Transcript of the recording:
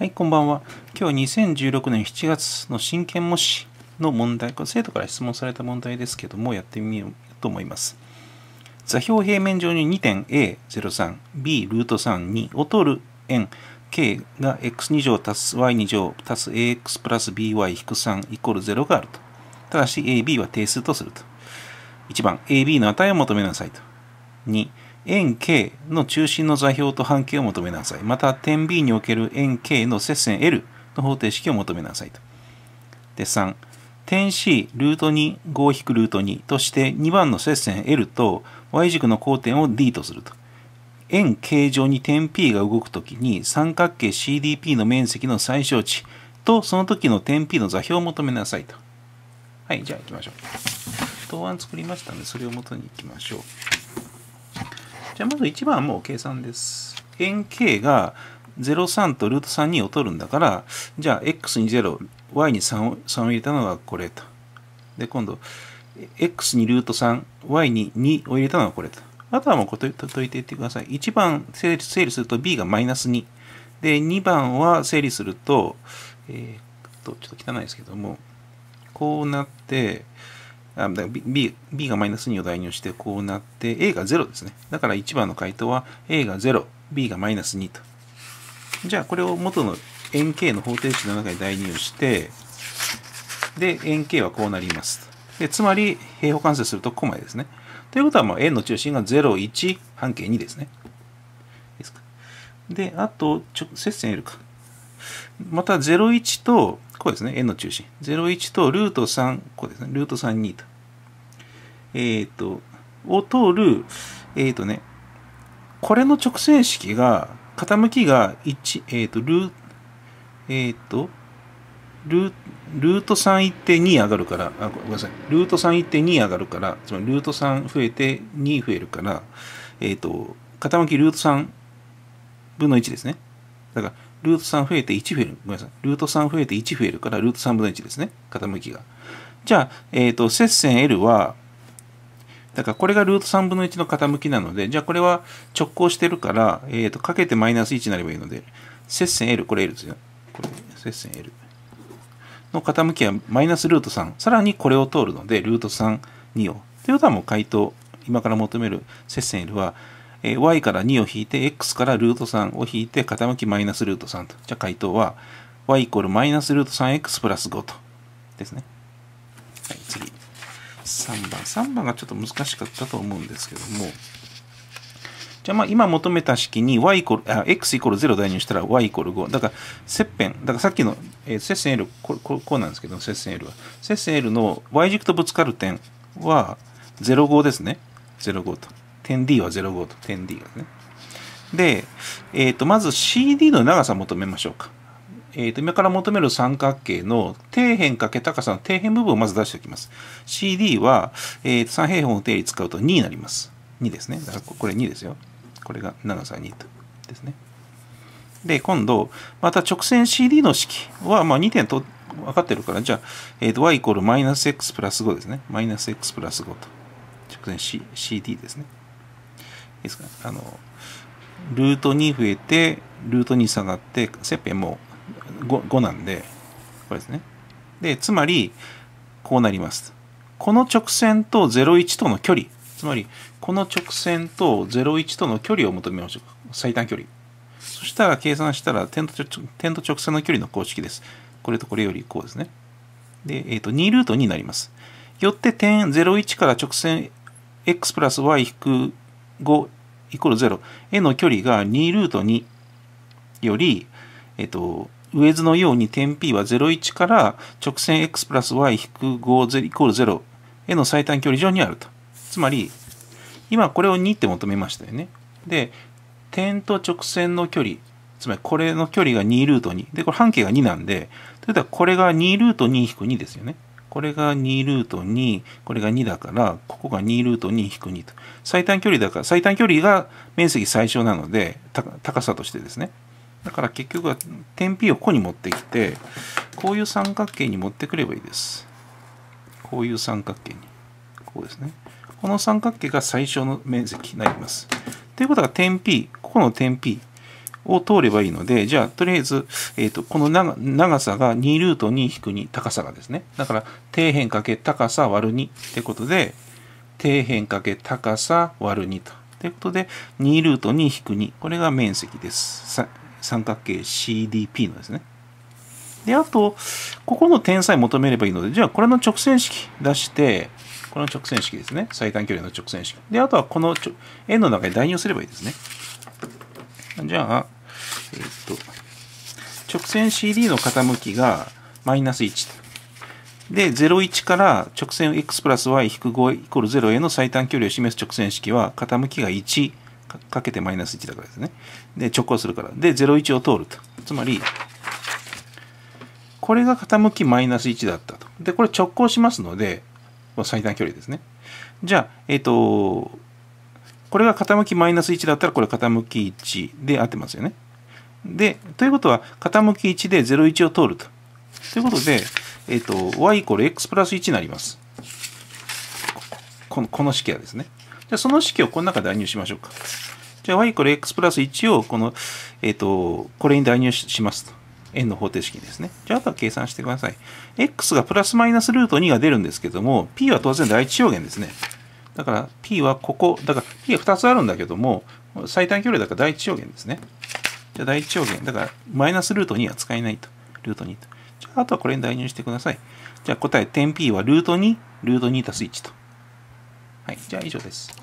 はい、こんばんは。今日2016年7月の真剣模試の問題、これ生徒から質問された問題ですけども、やってみようと思います。座標平面上に2点 A03、B ルート3、2を取る円 K が x2 乗足す y2 乗足す ax プラス by 3イコール0があると。ただし AB は定数とすると。1番、AB の値を求めなさいと。2、円 K の中心の座標と半径を求めなさい。また、点 B における円 K の接線 L の方程式を求めなさいと。で、3、点 C、ルート2、5- ルート2として2番の接線 L と Y 軸の交点を D とすると。円形状に点 P が動くときに三角形 CDP の面積の最小値とその時の点 P の座標を求めなさいと。はい、じゃあ行きましょう。答案作りましたので、それを元に行きましょう。じゃあまず1番はもう計算です。円形が03とルート3 2を取るんだから、じゃあ x に0、y に 3, を3を入れたのがこれと。で、今度、x にルート3、y に2を入れたのがこれと。あとはもうこれ解いていってください。1番整理整理すると b がマイナス2。で、2番は整理すると、えー、っと、ちょっと汚いですけども、こうなって、あだ B, B がマイナス2を代入してこうなって、A が0ですね。だから1番の回答は A が0、B がマイナス2と。じゃあこれを元の円形の方程式の中に代入して、で、円形はこうなりますでつまり、平方完成するとここまでですね。ということは、まあ、円の中心が0、1、半径2ですね。ですか。で、あと、ちょ接線 L か。また、0、1と、こうですね、円の中心。0、1と、ルート3、こうですね、ルート3、2と。えっ、ー、と、を通る、えっ、ー、とね、これの直線式が、傾きが1、えっ、ー、と、ルえっ、と、ルート3て2上がるから、あ、ごめんなさい。ルート3て2上がるから、つまりルート3増えて2増えるから、えっ、と、傾きルート3分の1ですね。だから、ルート3増えて1増える。ごめんなさい。ルート3増えて1増えるから、ルート3分の1ですね。傾きが。じゃあ、えっ、ー、と、接線 L は、だからこれがルート3分の1の傾きなので、じゃあこれは直行してるから、えっ、ー、と、かけてマイナス1になればいいので、接線 L、これ L ですよ。これ、接線 L。の傾きはマイナスルート3。さらにこれを通るので、ルート3、2を。ということはもう回答、今から求める接線 L は、えー、y から2を引いて、x からルート3を引いて、傾きマイナスルート3と。じゃあ回答は、y イコールマイナスルート 3x プラス5と。ですね。はい、次。3番3番がちょっと難しかったと思うんですけどもじゃあまあ今求めた式に y イコルあ x イコール0代入したら y イコール5だから切片だからさっきの、えー、接線 L こここうなんですけど接線 L は接線 L の y 軸とぶつかる点は05ですね05と点 D は05と点 D がねで、えっ、ー、とまず CD の長さ求めましょうかえー、と今から求める三角形の底辺かけ高さの底辺部分をまず出しておきます。CD は、えー、三平方の定理使うと2になります。2ですね。だからこれ2ですよ。これが長さ2とですね。で、今度、また直線 CD の式は、まあ、2点と分かってるから、じゃあ、えー、と y イコールマイナス x プラス5ですね。マイナス x プラス5と。直線、C、CD ですね。いいですかあの、ルート2増えて、ルート2下がって、切片も 5, なんで、これですね。で、つまり、こうなります。この直線と01との距離、つまり、この直線と01との距離を求めましょう。最短距離。そしたら計算したら点と点と直線の距離の公式です。これとこれよりこうですね。で、えっ、ー、と、2ルート2になります。よって点01から直線 x プラス y 引く5イコール0への距離が2ルート2より、えっ、ー、と、上図のように点 P は01から直線 x プラス y 引く5イコール0への最短距離上にあると。つまり、今これを2って求めましたよね。で、点と直線の距離、つまりこれの距離が2ルート2。で、これ半径が2なんで、ということこれが2ルート2引く2ですよね。これが2ルート2、これが2だから、ここが2ルート2引く2と。最短距離だから、最短距離が面積最小なので、高さとしてですね。だから結局は点 P をここに持ってきて、こういう三角形に持ってくればいいです。こういう三角形に。こうですね。この三角形が最小の面積になります。ということは点 P、ここの点 P を通ればいいので、じゃあ、とりあえず、えーと、この長さが2ルート2引く2、高さがですね。だから、底辺かけ高さ割る2ってことで、底辺かけ高さ割る2と。ということで、2ルート2引く2。これが面積です。三角形 CDP のですね。で、あと、ここの点さえ求めればいいので、じゃあこれの直線式出して、この直線式ですね。最短距離の直線式。で、あとはこの円の中に代入すればいいですね。じゃあ、えー、っと、直線 CD の傾きがマイナス1。で、01から直線 x プラス y 引く5イコール0への最短距離を示す直線式は傾きが1。かけてマイナス1だからですね。で、直行するから。で、01を通ると。つまり、これが傾きマイナス1だったと。で、これ直行しますので、最短距離ですね。じゃあ、えっ、ー、と、これが傾きマイナス1だったら、これ傾き1で合ってますよね。で、ということは、傾き1で01を通ると。ということで、えっ、ー、と、y イコール x プラス1になります。このこの式はですね。じゃあその式をこの中で代入しましょうか。じゃあ y イコール x プラス1をこの、えっ、ー、と、これに代入しますと。円の方程式ですね。じゃああとは計算してください。x がプラスマイナスルート2が出るんですけども、p は当然第一象限ですね。だから p はここ、だから p は2つあるんだけども、最短距離だから第一象限ですね。じゃあ第一象限、だからマイナスルート2は使えないと。ルート2と。じゃああとはこれに代入してください。じゃあ答え点 p はルート2、ルート2たす1と。はい、じゃあ以上です。